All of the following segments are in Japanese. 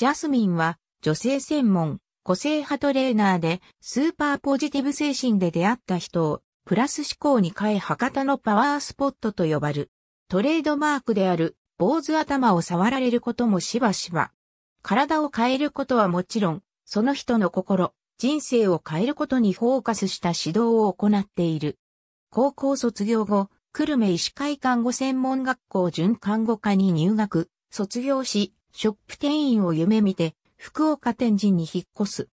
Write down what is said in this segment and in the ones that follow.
ジャスミンは女性専門、個性派トレーナーでスーパーポジティブ精神で出会った人をプラス思考に変え博多のパワースポットと呼ばれる。トレードマークである坊主頭を触られることもしばしば。体を変えることはもちろん、その人の心、人生を変えることにフォーカスした指導を行っている。高校卒業後、久留米医師会看護専門学校準看護科に入学、卒業し、ショップ店員を夢見て、福岡天神に引っ越す。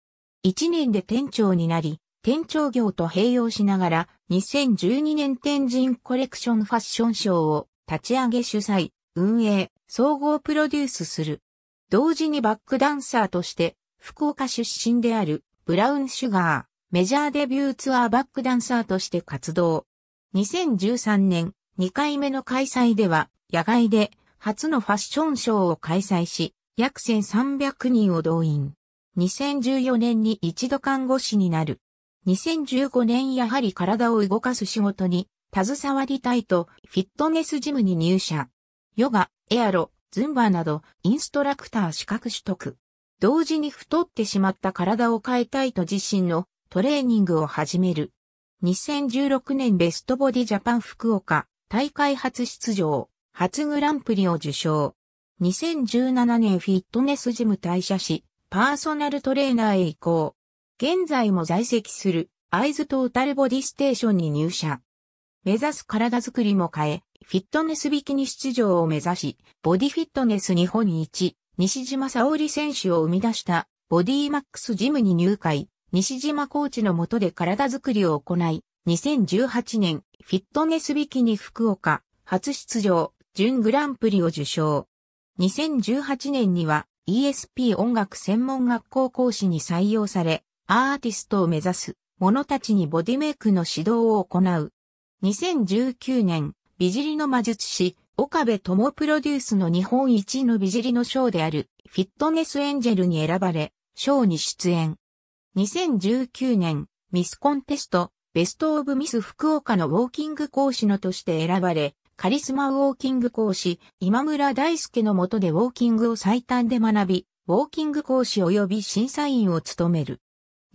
1年で店長になり、店長業と併用しながら、2012年天神コレクションファッションショーを立ち上げ主催、運営、総合プロデュースする。同時にバックダンサーとして、福岡出身である、ブラウンシュガー、メジャーデビューツアーバックダンサーとして活動。2013年、2回目の開催では、野外で、初のファッションショーを開催し、約1300人を動員。2014年に一度看護師になる。2015年やはり体を動かす仕事に携わりたいとフィットネスジムに入社。ヨガ、エアロ、ズンバなどインストラクター資格取得。同時に太ってしまった体を変えたいと自身のトレーニングを始める。2016年ベストボディジャパン福岡大会初出場。初グランプリを受賞。2017年フィットネスジム退社し、パーソナルトレーナーへ移行。現在も在籍する、アイズトータルボディステーションに入社。目指す体づくりも変え、フィットネス引きに出場を目指し、ボディフィットネス日本一、西島沙織選手を生み出した、ボディマックスジムに入会、西島コーチの下で体づくりを行い、2018年、フィットネス引きに福岡、初出場、準グランプリを受賞。2018年には ESP 音楽専門学校講師に採用され、アーティストを目指す者たちにボディメイクの指導を行う。2019年、美尻の魔術師、岡部智プロデュースの日本一の美尻の賞である、フィットネスエンジェルに選ばれ、賞に出演。2019年、ミスコンテスト、ベストオブミス福岡のウォーキング講師のとして選ばれ、カリスマウォーキング講師、今村大輔の下でウォーキングを最短で学び、ウォーキング講師及び審査員を務める。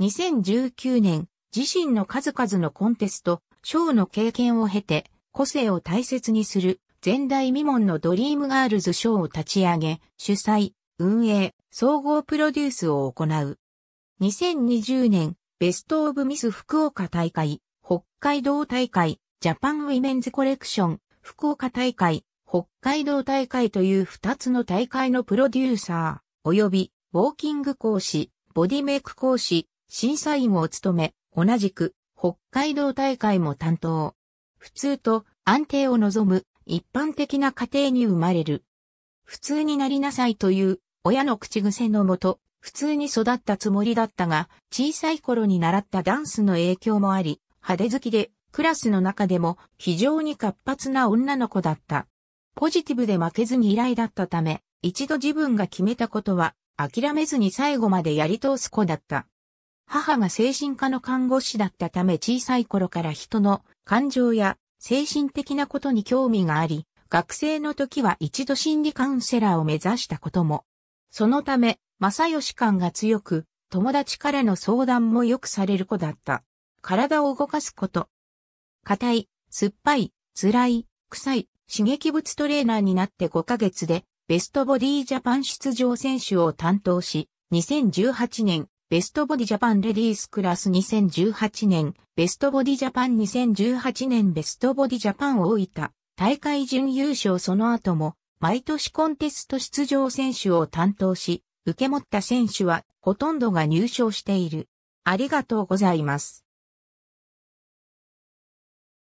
2019年、自身の数々のコンテスト、賞の経験を経て、個性を大切にする、前代未聞のドリームガールズ賞を立ち上げ、主催、運営、総合プロデュースを行う。2020年、ベストオブミス福岡大会、北海道大会、ジャパンウィメンズコレクション、福岡大会、北海道大会という2つの大会のプロデューサー、及び、ウォーキング講師、ボディメイク講師、審査員を務め、同じく、北海道大会も担当。普通と安定を望む一般的な家庭に生まれる。普通になりなさいという親の口癖のもと、普通に育ったつもりだったが、小さい頃に習ったダンスの影響もあり、派手好きでクラスの中でも非常に活発な女の子だった。ポジティブで負けずに依頼だったため、一度自分が決めたことは諦めずに最後までやり通す子だった。母が精神科の看護師だったため小さい頃から人の感情や精神的なことに興味があり、学生の時は一度心理カウンセラーを目指したことも。そのため、正義感が強く、友達からの相談もよくされる子だった。体を動かすこと、硬い、酸っぱい、辛い、臭い、刺激物トレーナーになって5ヶ月で、ベストボディジャパン出場選手を担当し、2018年、ベストボディジャパンレディースクラス2018年、ベストボディジャパン2018年ベストボディジャパンを置いた大会準優勝その後も、毎年コンテスト出場選手を担当し、受け持った選手はほとんどが入賞している。ありがとうございます。